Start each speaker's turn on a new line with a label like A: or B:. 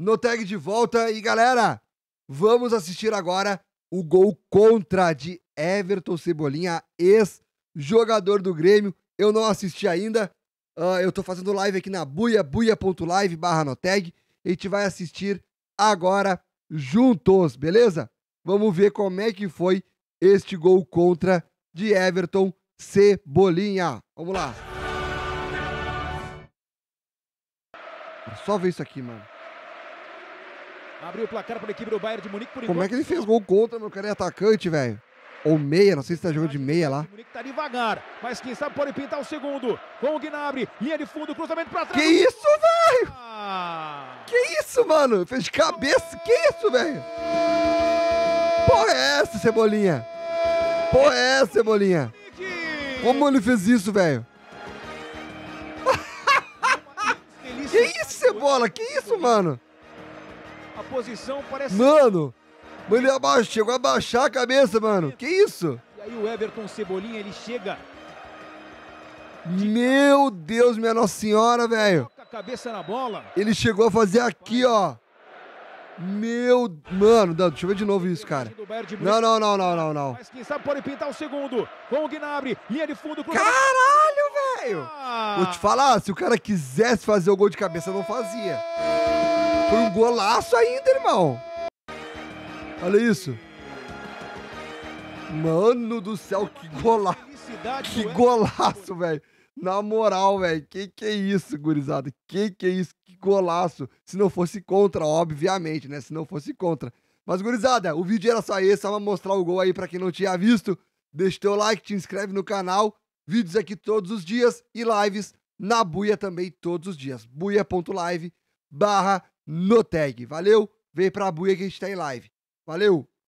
A: no tag de volta. E galera, vamos assistir agora o gol contra de Everton Cebolinha, ex-jogador do Grêmio. Eu não assisti ainda. Uh, eu tô fazendo live aqui na buia, buia.live barra tag A gente vai assistir agora juntos, beleza? Vamos ver como é que foi este gol contra de Everton Cebolinha. Vamos lá. Só ver isso aqui, mano.
B: Abriu o placar para a equipe do Bayern de Munique por Como é que ele fez gol contra, meu cara é
A: atacante, velho? Ou meia, não sei se está jogando de meia lá. O Munique
B: está devagar, mas quem sabe pode pintar o segundo. Com o Gnabry, linha de fundo, cruzamento para trás. Que isso, velho? Ah! Que isso, mano? Fez de cabeça. Que isso, velho? Porra é essa,
A: Cebolinha? Porra é essa, Cebolinha? Como ele fez isso, velho?
B: que isso, Cebola? Que isso, mano? posição, parece... Mano,
A: ele abaixa, chegou a baixar a cabeça, mano. Que isso?
B: E aí o Everton Cebolinha, ele chega...
A: Meu Deus, minha Nossa Senhora, velho.
B: Cabeça na bola. Ele
A: chegou a fazer aqui, ó. Meu. Mano, não, deixa eu ver de novo isso, cara. Não, não, não, não, não, não. Mas
B: quem sabe pode pintar o segundo. Com o Gnabry, linha de fundo. Caralho, velho! Ah! Vou te
A: falar, se o cara quisesse fazer o gol de cabeça, não fazia. Foi um golaço ainda, irmão. Olha isso. Mano do céu, que golaço. Que golaço, velho. Na moral, velho. Que que é isso, gurizada? Que que é isso? Que golaço. Se não fosse contra, obviamente, né? Se não fosse contra. Mas, gurizada, o vídeo era só esse. Só pra mostrar o gol aí pra quem não tinha visto. Deixa teu like, te inscreve no canal. Vídeos aqui todos os dias e lives na Buia também todos os dias. buia.live barra no tag. Valeu, vem pra buia que a gente tá em live. Valeu!